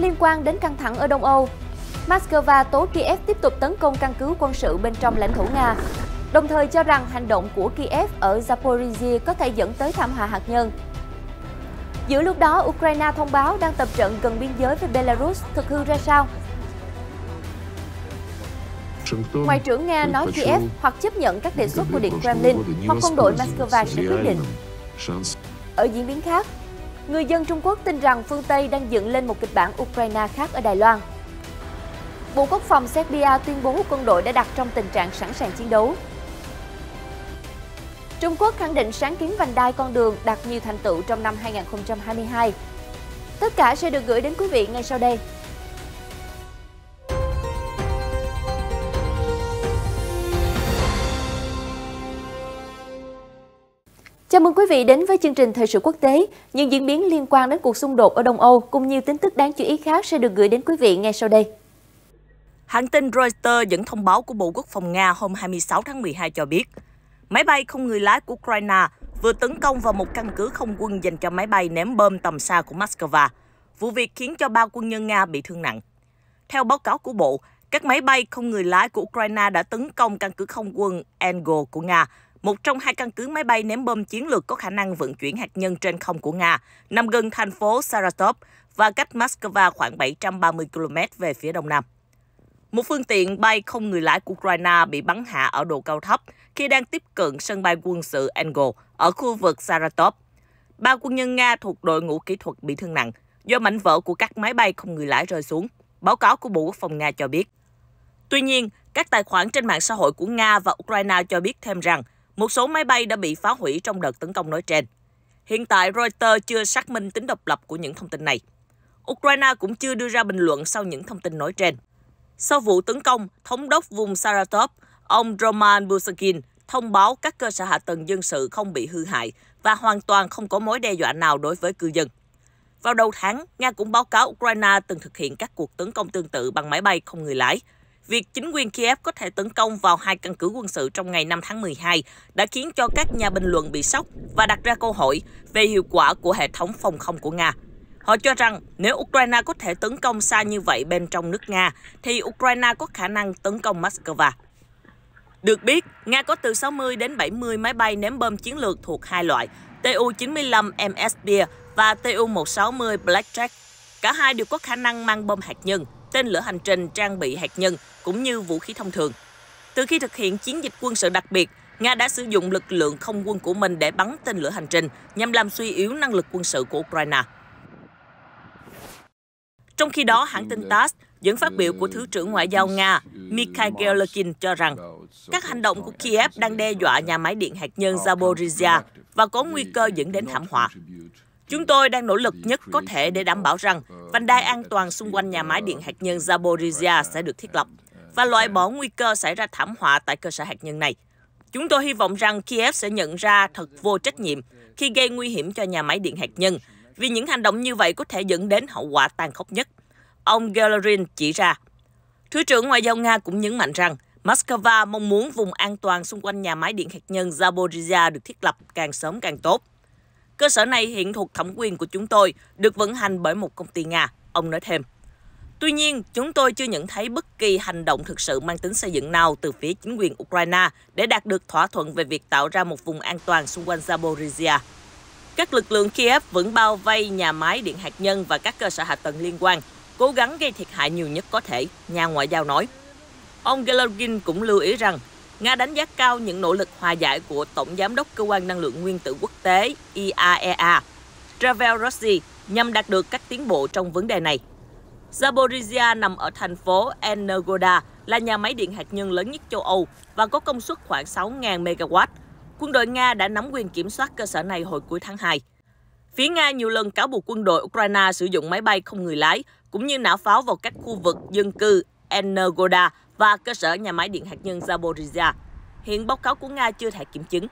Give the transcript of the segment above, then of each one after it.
liên quan đến căng thẳng ở Đông Âu. Moscow tố Kiev tiếp tục tấn công căn cứ quân sự bên trong lãnh thổ Nga, đồng thời cho rằng hành động của Kiev ở Zaporizhia có thể dẫn tới thảm họa hạt nhân. Giữa lúc đó, Ukraine thông báo đang tập trận gần biên giới với Belarus thực hư ra sao? Ngoại trưởng Nga nói Kiev hoặc chấp nhận các đề xuất của Điện Kremlin hoặc quân đội Moscow sẽ quyết định. Ở diễn biến khác, Người dân Trung Quốc tin rằng phương Tây đang dựng lên một kịch bản Ukraine khác ở Đài Loan. Bộ Quốc phòng Serbia tuyên bố quân đội đã đặt trong tình trạng sẵn sàng chiến đấu. Trung Quốc khẳng định sáng kiến vành đai con đường đạt nhiều thành tựu trong năm 2022. Tất cả sẽ được gửi đến quý vị ngay sau đây. Chào mừng quý vị đến với chương trình Thời sự quốc tế. Những diễn biến liên quan đến cuộc xung đột ở Đông Âu cùng nhiều tin tức đáng chú ý khác sẽ được gửi đến quý vị ngay sau đây. Hãng tin Reuters dẫn thông báo của Bộ Quốc phòng Nga hôm 26 tháng 12 cho biết, máy bay không người lái của Ukraine vừa tấn công vào một căn cứ không quân dành cho máy bay ném bom tầm xa của Moscow. Vụ việc khiến cho ba quân nhân Nga bị thương nặng. Theo báo cáo của Bộ, các máy bay không người lái của Ukraine đã tấn công căn cứ không quân Engel của Nga một trong hai căn cứ máy bay ném bom chiến lược có khả năng vận chuyển hạt nhân trên không của Nga, nằm gần thành phố Saratov và cách Moscow khoảng 730 km về phía đông nam. Một phương tiện bay không người lái của Ukraine bị bắn hạ ở độ cao thấp khi đang tiếp cận sân bay quân sự Engel ở khu vực Saratov. Ba quân nhân Nga thuộc đội ngũ kỹ thuật bị thương nặng do mảnh vỡ của các máy bay không người lái rơi xuống, báo cáo của Bộ Quốc phòng Nga cho biết. Tuy nhiên, các tài khoản trên mạng xã hội của Nga và Ukraine cho biết thêm rằng một số máy bay đã bị phá hủy trong đợt tấn công nói trên. Hiện tại Reuters chưa xác minh tính độc lập của những thông tin này. Ukraine cũng chưa đưa ra bình luận sau những thông tin nói trên. Sau vụ tấn công, thống đốc vùng Saratov, ông Roman Busakin thông báo các cơ sở hạ tầng dân sự không bị hư hại và hoàn toàn không có mối đe dọa nào đối với cư dân. Vào đầu tháng, Nga cũng báo cáo Ukraine từng thực hiện các cuộc tấn công tương tự bằng máy bay không người lái Việc chính quyền Kiev có thể tấn công vào hai căn cứ quân sự trong ngày 5 tháng 12 đã khiến cho các nhà bình luận bị sốc và đặt ra câu hỏi về hiệu quả của hệ thống phòng không của Nga. Họ cho rằng nếu Ukraine có thể tấn công xa như vậy bên trong nước Nga, thì Ukraine có khả năng tấn công Moscow. Được biết, Nga có từ 60 đến 70 máy bay ném bom chiến lược thuộc hai loại, Tu-95 MS Bear và Tu-160 Blackjack. Cả hai đều có khả năng mang bom hạt nhân tên lửa hành trình trang bị hạt nhân cũng như vũ khí thông thường. Từ khi thực hiện chiến dịch quân sự đặc biệt, Nga đã sử dụng lực lượng không quân của mình để bắn tên lửa hành trình nhằm làm suy yếu năng lực quân sự của Ukraine. Trong khi đó, hãng tin TASS dẫn phát biểu của Thứ trưởng Ngoại giao Nga Mikhail Gelkin cho rằng các hành động của Kiev đang đe dọa nhà máy điện hạt nhân Zaporizhia và có nguy cơ dẫn đến thảm họa. Chúng tôi đang nỗ lực nhất có thể để đảm bảo rằng vành đai an toàn xung quanh nhà máy điện hạt nhân Zaporizhia sẽ được thiết lập và loại bỏ nguy cơ xảy ra thảm họa tại cơ sở hạt nhân này. Chúng tôi hy vọng rằng Kiev sẽ nhận ra thật vô trách nhiệm khi gây nguy hiểm cho nhà máy điện hạt nhân, vì những hành động như vậy có thể dẫn đến hậu quả tàn khốc nhất. Ông Galerin chỉ ra. Thứ trưởng Ngoại giao Nga cũng nhấn mạnh rằng Moscow mong muốn vùng an toàn xung quanh nhà máy điện hạt nhân Zaporizhia được thiết lập càng sớm càng tốt. Cơ sở này hiện thuộc thẩm quyền của chúng tôi, được vận hành bởi một công ty Nga, ông nói thêm. Tuy nhiên, chúng tôi chưa nhận thấy bất kỳ hành động thực sự mang tính xây dựng nào từ phía chính quyền Ukraine để đạt được thỏa thuận về việc tạo ra một vùng an toàn xung quanh Zaporizhia. Các lực lượng Kiev vẫn bao vây nhà máy điện hạt nhân và các cơ sở hạ tầng liên quan, cố gắng gây thiệt hại nhiều nhất có thể, nhà ngoại giao nói. Ông gelogin cũng lưu ý rằng Nga đánh giá cao những nỗ lực hòa giải của Tổng Giám đốc Cơ quan Năng lượng Nguyên tử Quốc tế IAEA, Travel e Rossi, nhằm đạt được các tiến bộ trong vấn đề này. Zaporizhia nằm ở thành phố Energoda, là nhà máy điện hạt nhân lớn nhất châu Âu và có công suất khoảng 6.000 MW. Quân đội Nga đã nắm quyền kiểm soát cơ sở này hồi cuối tháng 2. Phía Nga nhiều lần cáo buộc quân đội Ukraine sử dụng máy bay không người lái cũng như nã pháo vào các khu vực dân cư Energoda và cơ sở nhà máy điện hạt nhân Zaporizhia. Hiện báo cáo của Nga chưa thể kiểm chứng.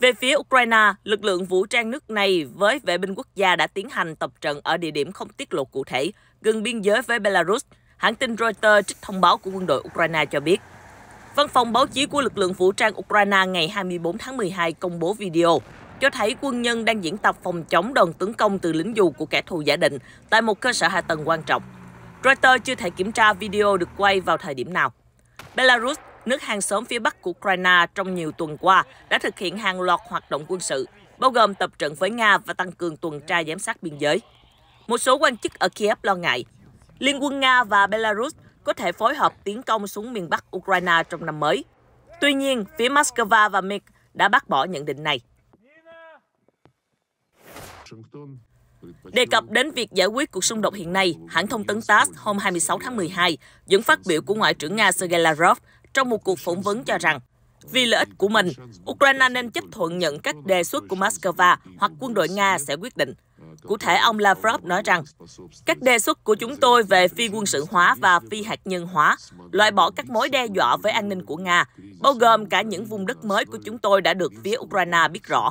Về phía Ukraine, lực lượng vũ trang nước này với vệ binh quốc gia đã tiến hành tập trận ở địa điểm không tiết lộ cụ thể, gần biên giới với Belarus. Hãng tin Reuters trích thông báo của quân đội Ukraine cho biết. Văn phòng báo chí của lực lượng vũ trang Ukraine ngày 24 tháng 12 công bố video cho thấy quân nhân đang diễn tập phòng chống đòn tấn công từ lính dù của kẻ thù giả định tại một cơ sở hạ tầng quan trọng. Reuters chưa thể kiểm tra video được quay vào thời điểm nào. Belarus, nước hàng xóm phía bắc của Ukraine trong nhiều tuần qua đã thực hiện hàng loạt hoạt động quân sự, bao gồm tập trận với Nga và tăng cường tuần tra giám sát biên giới. Một số quan chức ở Kiev lo ngại, Liên quân Nga và Belarus có thể phối hợp tiến công xuống miền bắc Ukraine trong năm mới. Tuy nhiên, phía Moscow và Minsk đã bác bỏ nhận định này. Đề cập đến việc giải quyết cuộc xung đột hiện nay, hãng thông tấn TASS hôm 26 tháng 12 dẫn phát biểu của Ngoại trưởng Nga Sergei Lavrov trong một cuộc phỏng vấn cho rằng vì lợi ích của mình, Ukraine nên chấp thuận nhận các đề xuất của Moscow hoặc quân đội Nga sẽ quyết định. Cụ thể, ông Lavrov nói rằng, các đề xuất của chúng tôi về phi quân sự hóa và phi hạt nhân hóa loại bỏ các mối đe dọa với an ninh của Nga, bao gồm cả những vùng đất mới của chúng tôi đã được phía Ukraine biết rõ.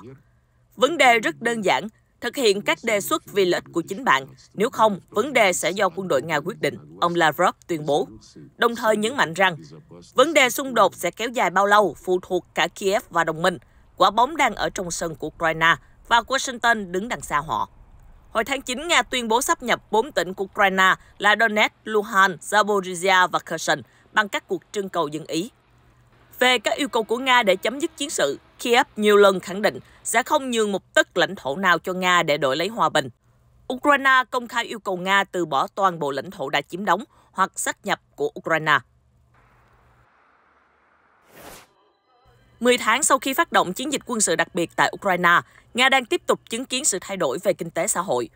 Vấn đề rất đơn giản, thực hiện các đề xuất vì lợi ích của chính bạn. Nếu không, vấn đề sẽ do quân đội Nga quyết định, ông Lavrov tuyên bố. Đồng thời nhấn mạnh rằng, vấn đề xung đột sẽ kéo dài bao lâu phụ thuộc cả Kiev và đồng minh. Quả bóng đang ở trong sân của Ukraine và Washington đứng đằng xa họ. Hồi tháng 9, Nga tuyên bố sắp nhập 4 tỉnh của Ukraine là Donetsk, Luhansk, Zaporizhia và Kherson bằng các cuộc trưng cầu dân ý. Về các yêu cầu của Nga để chấm dứt chiến sự, Kiev nhiều lần khẳng định sẽ không nhường một tấc lãnh thổ nào cho Nga để đổi lấy hòa bình. Ukraine công khai yêu cầu Nga từ bỏ toàn bộ lãnh thổ đã chiếm đóng hoặc sát nhập của Ukraine. 10 tháng sau khi phát động chiến dịch quân sự đặc biệt tại Ukraine, Nga đang tiếp tục chứng kiến sự thay đổi về kinh tế xã hội.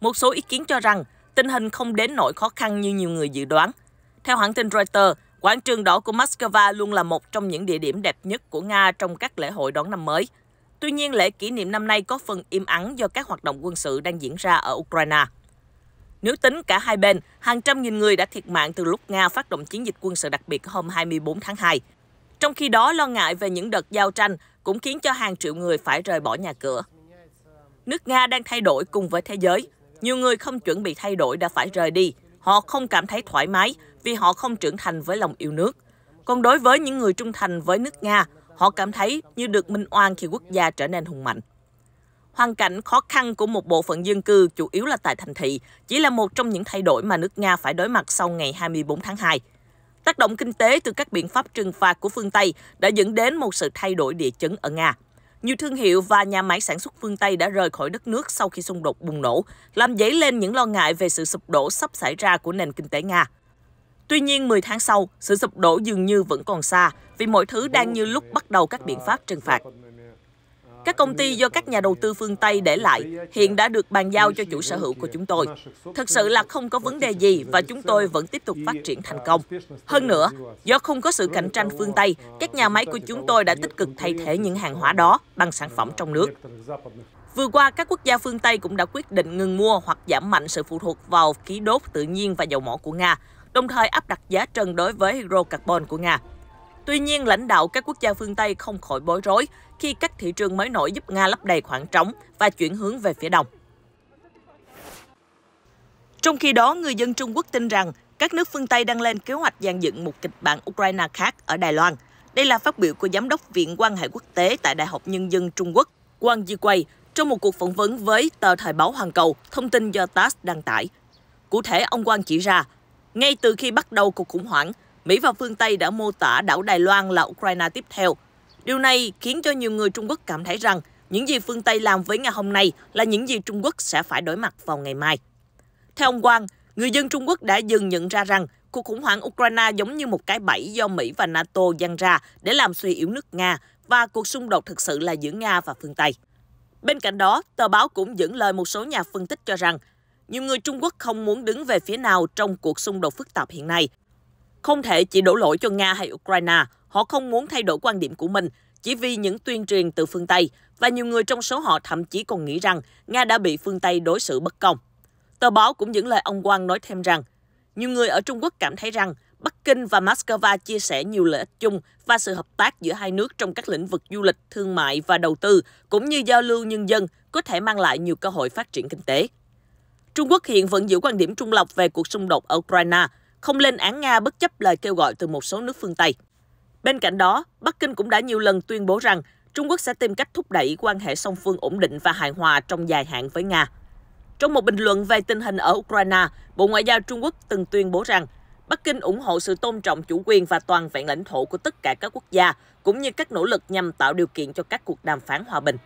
Một số ý kiến cho rằng tình hình không đến nỗi khó khăn như nhiều người dự đoán. Theo hãng tin Reuters, Quảng trường đỏ của Moscow luôn là một trong những địa điểm đẹp nhất của Nga trong các lễ hội đón năm mới. Tuy nhiên, lễ kỷ niệm năm nay có phần im ắng do các hoạt động quân sự đang diễn ra ở Ukraine. Nếu tính cả hai bên, hàng trăm nghìn người đã thiệt mạng từ lúc Nga phát động chiến dịch quân sự đặc biệt hôm 24 tháng 2. Trong khi đó, lo ngại về những đợt giao tranh cũng khiến cho hàng triệu người phải rời bỏ nhà cửa. Nước Nga đang thay đổi cùng với thế giới. Nhiều người không chuẩn bị thay đổi đã phải rời đi. Họ không cảm thấy thoải mái vì họ không trưởng thành với lòng yêu nước. Còn đối với những người trung thành với nước Nga, họ cảm thấy như được minh oan khi quốc gia trở nên hùng mạnh. Hoàn cảnh khó khăn của một bộ phận dân cư chủ yếu là tại thành thị chỉ là một trong những thay đổi mà nước Nga phải đối mặt sau ngày 24 tháng 2. Tác động kinh tế từ các biện pháp trừng phạt của phương Tây đã dẫn đến một sự thay đổi địa chấn ở Nga. Nhiều thương hiệu và nhà máy sản xuất phương Tây đã rời khỏi đất nước sau khi xung đột bùng nổ, làm dấy lên những lo ngại về sự sụp đổ sắp xảy ra của nền kinh tế Nga. Tuy nhiên, 10 tháng sau, sự sụp đổ dường như vẫn còn xa vì mọi thứ đang như lúc bắt đầu các biện pháp trừng phạt. Các công ty do các nhà đầu tư phương Tây để lại hiện đã được bàn giao cho chủ sở hữu của chúng tôi. Thật sự là không có vấn đề gì và chúng tôi vẫn tiếp tục phát triển thành công. Hơn nữa, do không có sự cạnh tranh phương Tây, các nhà máy của chúng tôi đã tích cực thay thế những hàng hóa đó bằng sản phẩm trong nước. Vừa qua, các quốc gia phương Tây cũng đã quyết định ngừng mua hoặc giảm mạnh sự phụ thuộc vào khí đốt tự nhiên và dầu mỏ của Nga, đồng thời áp đặt giá trần đối với hydrocarbon của Nga. Tuy nhiên, lãnh đạo các quốc gia phương Tây không khỏi bối rối khi các thị trường mới nổi giúp Nga lấp đầy khoảng trống và chuyển hướng về phía đông. Trong khi đó, người dân Trung Quốc tin rằng các nước phương Tây đang lên kế hoạch dàn dựng một kịch bản Ukraine khác ở Đài Loan. Đây là phát biểu của Giám đốc Viện quan hệ quốc tế tại Đại học Nhân dân Trung Quốc, Di Jiquei, trong một cuộc phỏng vấn với tờ Thời báo Hoàn Cầu, thông tin do TASS đăng tải. Cụ thể, ông Wang chỉ ra, ngay từ khi bắt đầu cuộc khủng hoảng, Mỹ và phương Tây đã mô tả đảo Đài Loan là Ukraine tiếp theo. Điều này khiến cho nhiều người Trung Quốc cảm thấy rằng những gì phương Tây làm với ngày hôm nay là những gì Trung Quốc sẽ phải đối mặt vào ngày mai. Theo ông Quang, người dân Trung Quốc đã dừng nhận ra rằng cuộc khủng hoảng Ukraine giống như một cái bẫy do Mỹ và NATO giăng ra để làm suy yếu nước Nga và cuộc xung đột thực sự là giữa Nga và phương Tây. Bên cạnh đó, tờ báo cũng dẫn lời một số nhà phân tích cho rằng nhiều người Trung Quốc không muốn đứng về phía nào trong cuộc xung đột phức tạp hiện nay. Không thể chỉ đổ lỗi cho Nga hay Ukraine, họ không muốn thay đổi quan điểm của mình chỉ vì những tuyên truyền từ phương Tây và nhiều người trong số họ thậm chí còn nghĩ rằng Nga đã bị phương Tây đối xử bất công. Tờ báo cũng dẫn lời ông Quang nói thêm rằng, nhiều người ở Trung Quốc cảm thấy rằng Bắc Kinh và Moscow chia sẻ nhiều lợi ích chung và sự hợp tác giữa hai nước trong các lĩnh vực du lịch, thương mại và đầu tư, cũng như giao lưu nhân dân có thể mang lại nhiều cơ hội phát triển kinh tế. Trung Quốc hiện vẫn giữ quan điểm trung lập về cuộc xung đột ở Ukraine, không lên án Nga bất chấp lời kêu gọi từ một số nước phương Tây. Bên cạnh đó, Bắc Kinh cũng đã nhiều lần tuyên bố rằng Trung Quốc sẽ tìm cách thúc đẩy quan hệ song phương ổn định và hài hòa trong dài hạn với Nga. Trong một bình luận về tình hình ở Ukraine, Bộ Ngoại giao Trung Quốc từng tuyên bố rằng Bắc Kinh ủng hộ sự tôn trọng chủ quyền và toàn vẹn lãnh thổ của tất cả các quốc gia, cũng như các nỗ lực nhằm tạo điều kiện cho các cuộc đàm phán hòa bình.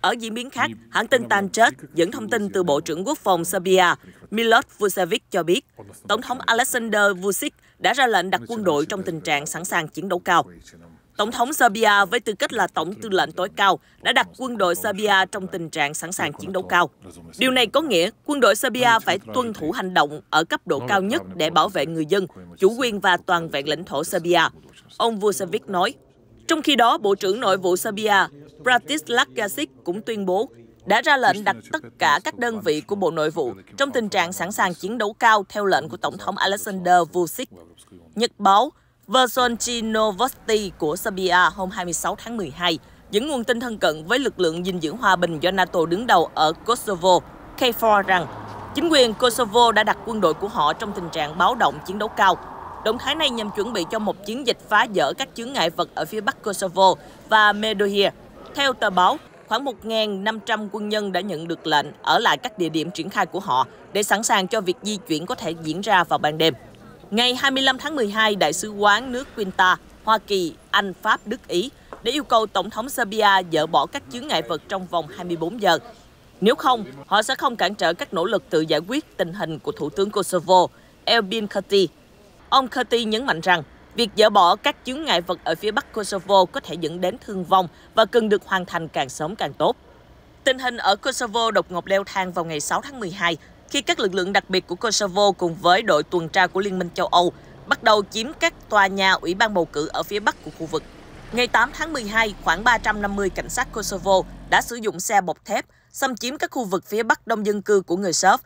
Ở diễn biến khác, hãng tin Tanchet dẫn thông tin từ Bộ trưởng Quốc phòng Serbia Milot Vucevic cho biết, Tổng thống Alexander Vucic đã ra lệnh đặt quân đội trong tình trạng sẵn sàng chiến đấu cao. Tổng thống Serbia với tư cách là tổng tư lệnh tối cao đã đặt quân đội Serbia trong tình trạng sẵn sàng chiến đấu cao. Điều này có nghĩa quân đội Serbia phải tuân thủ hành động ở cấp độ cao nhất để bảo vệ người dân, chủ quyền và toàn vẹn lãnh thổ Serbia. Ông Vucevic nói. Trong khi đó, Bộ trưởng Nội vụ Serbia Bratislav Gazic cũng tuyên bố đã ra lệnh đặt tất cả các đơn vị của Bộ Nội vụ trong tình trạng sẵn sàng chiến đấu cao theo lệnh của Tổng thống Alexander Vucic. Nhật báo Verzonchi Novosti của Serbia hôm 26 tháng 12 dẫn nguồn tin thân cận với lực lượng gìn giữ hòa bình do NATO đứng đầu ở Kosovo, KFOR rằng chính quyền Kosovo đã đặt quân đội của họ trong tình trạng báo động chiến đấu cao. Động thái này nhằm chuẩn bị cho một chiến dịch phá dỡ các chướng ngại vật ở phía bắc Kosovo và Medohir, theo tờ báo, khoảng 1.500 quân nhân đã nhận được lệnh ở lại các địa điểm triển khai của họ để sẵn sàng cho việc di chuyển có thể diễn ra vào ban đêm. Ngày 25 tháng 12, Đại sứ quán nước Quinta, Hoa Kỳ, Anh, Pháp, Đức, Ý đã yêu cầu Tổng thống Serbia dỡ bỏ các chướng ngại vật trong vòng 24 giờ. Nếu không, họ sẽ không cản trở các nỗ lực tự giải quyết tình hình của Thủ tướng Kosovo, Elbin Kurti. Ông Kurti nhấn mạnh rằng Việc dỡ bỏ các chướng ngại vật ở phía bắc Kosovo có thể dẫn đến thương vong và cần được hoàn thành càng sớm càng tốt. Tình hình ở Kosovo đột ngột leo thang vào ngày 6 tháng 12, khi các lực lượng đặc biệt của Kosovo cùng với đội tuần tra của Liên minh châu Âu bắt đầu chiếm các tòa nhà ủy ban bầu cử ở phía bắc của khu vực. Ngày 8 tháng 12, khoảng 350 cảnh sát Kosovo đã sử dụng xe bọc thép xâm chiếm các khu vực phía bắc đông dân cư của người Serb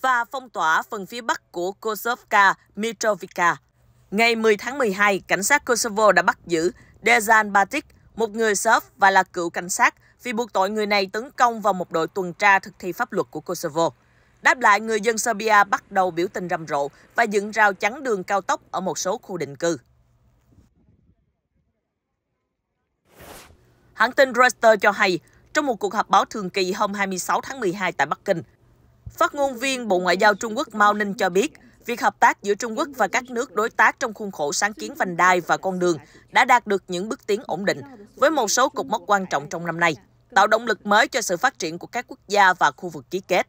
và phong tỏa phần phía bắc của Kosovka, Mitrovica. Ngày 10 tháng 12, cảnh sát Kosovo đã bắt giữ Dejan Batic, một người Serb và là cựu cảnh sát, vì buộc tội người này tấn công vào một đội tuần tra thực thi pháp luật của Kosovo. Đáp lại, người dân Serbia bắt đầu biểu tình rầm rộ và dựng rào chắn đường cao tốc ở một số khu định cư. Hãng tin Reuters cho hay, trong một cuộc họp báo thường kỳ hôm 26 tháng 12 tại Bắc Kinh, phát ngôn viên Bộ Ngoại giao Trung Quốc Mao Ninh cho biết Việc hợp tác giữa Trung Quốc và các nước đối tác trong khuôn khổ sáng kiến vành đai và con đường đã đạt được những bước tiến ổn định, với một số cột mốc quan trọng trong năm nay, tạo động lực mới cho sự phát triển của các quốc gia và khu vực ký kết.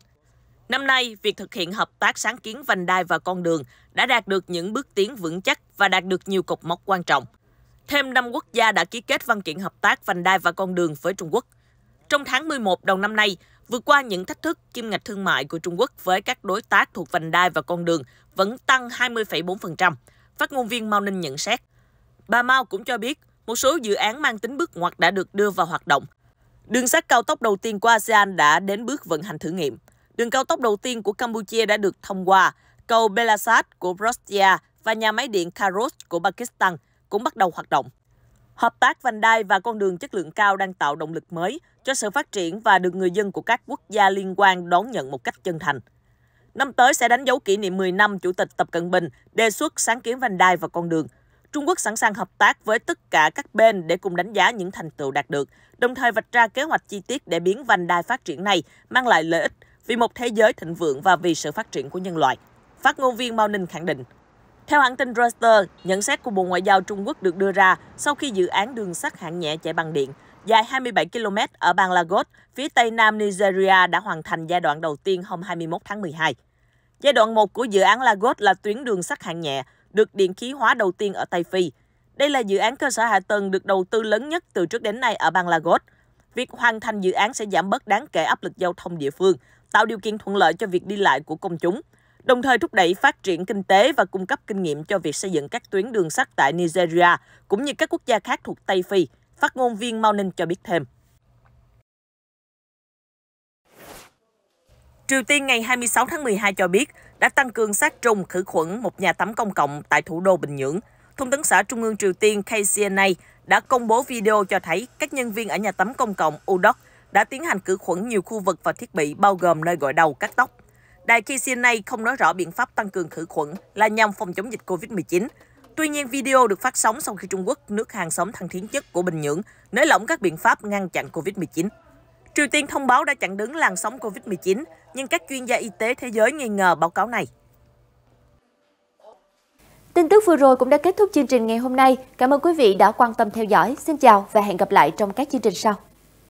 Năm nay, việc thực hiện hợp tác sáng kiến vành đai và con đường đã đạt được những bước tiến vững chắc và đạt được nhiều cột mốc quan trọng. Thêm 5 quốc gia đã ký kết văn kiện hợp tác vành đai và con đường với Trung Quốc. Trong tháng 11 đầu năm nay, Vượt qua những thách thức, kim ngạch thương mại của Trung Quốc với các đối tác thuộc vành đai và con đường vẫn tăng 20,4%. Phát ngôn viên Mao Ninh nhận xét. Bà Mao cũng cho biết, một số dự án mang tính bước ngoặt đã được đưa vào hoạt động. Đường sắt cao tốc đầu tiên của ASEAN đã đến bước vận hành thử nghiệm. Đường cao tốc đầu tiên của Campuchia đã được thông qua, cầu Belasat của Prostia và nhà máy điện Karos của Pakistan cũng bắt đầu hoạt động. Hợp tác vành đai và con đường chất lượng cao đang tạo động lực mới cho sự phát triển và được người dân của các quốc gia liên quan đón nhận một cách chân thành. Năm tới sẽ đánh dấu kỷ niệm 10 năm Chủ tịch Tập Cận Bình đề xuất sáng kiến vành đai và con đường. Trung Quốc sẵn sàng hợp tác với tất cả các bên để cùng đánh giá những thành tựu đạt được, đồng thời vạch ra kế hoạch chi tiết để biến vành đai phát triển này mang lại lợi ích vì một thế giới thịnh vượng và vì sự phát triển của nhân loại. Phát ngôn viên Mao Ninh khẳng định, theo hãng tin Reuters, nhận xét của Bộ Ngoại giao Trung Quốc được đưa ra sau khi dự án đường sắt hạng nhẹ chạy bằng điện dài 27 km ở bang Lagos, phía tây nam Nigeria đã hoàn thành giai đoạn đầu tiên hôm 21 tháng 12. Giai đoạn 1 của dự án Lagos là tuyến đường sắt hạng nhẹ, được điện khí hóa đầu tiên ở Tây Phi. Đây là dự án cơ sở hạ tầng được đầu tư lớn nhất từ trước đến nay ở bang Lagos. Việc hoàn thành dự án sẽ giảm bớt đáng kể áp lực giao thông địa phương, tạo điều kiện thuận lợi cho việc đi lại của công chúng – đồng thời thúc đẩy phát triển kinh tế và cung cấp kinh nghiệm cho việc xây dựng các tuyến đường sắt tại Nigeria cũng như các quốc gia khác thuộc Tây Phi, phát ngôn viên Mao Ninh cho biết thêm. Triều Tiên ngày 26 tháng 12 cho biết đã tăng cường sát trùng khử khuẩn một nhà tắm công cộng tại thủ đô Bình Nhưỡng. Thông tấn xã Trung ương Triều Tiên KCNA đã công bố video cho thấy các nhân viên ở nhà tắm công cộng Udok đã tiến hành khử khuẩn nhiều khu vực và thiết bị bao gồm nơi gội đầu, cắt tóc. Đài KCNA nay không nói rõ biện pháp tăng cường khử khuẩn là nhằm phòng chống dịch COVID-19. Tuy nhiên, video được phát sóng sau khi Trung Quốc, nước hàng xóm thân thiến nhất của Bình Nhưỡng, nới lỏng các biện pháp ngăn chặn COVID-19. Triều Tiên thông báo đã chặn đứng làn sóng COVID-19, nhưng các chuyên gia y tế thế giới nghi ngờ báo cáo này. Tin tức vừa rồi cũng đã kết thúc chương trình ngày hôm nay. Cảm ơn quý vị đã quan tâm theo dõi. Xin chào và hẹn gặp lại trong các chương trình sau.